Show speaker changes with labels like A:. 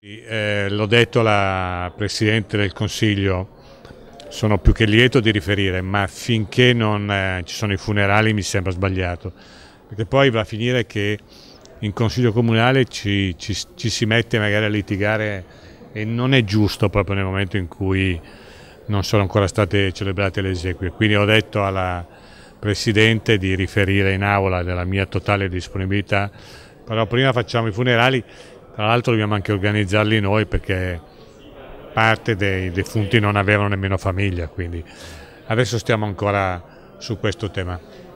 A: Eh, L'ho detto alla Presidente del Consiglio, sono più che lieto di riferire, ma finché non eh, ci sono i funerali mi sembra sbagliato, perché poi va a finire che in Consiglio Comunale ci, ci, ci si mette magari a litigare e non è giusto proprio nel momento in cui non sono ancora state celebrate le esequie. Quindi ho detto alla Presidente di riferire in aula della mia totale disponibilità, però prima facciamo i funerali tra l'altro dobbiamo anche organizzarli noi perché parte dei defunti non avevano nemmeno famiglia, quindi adesso stiamo ancora su questo tema.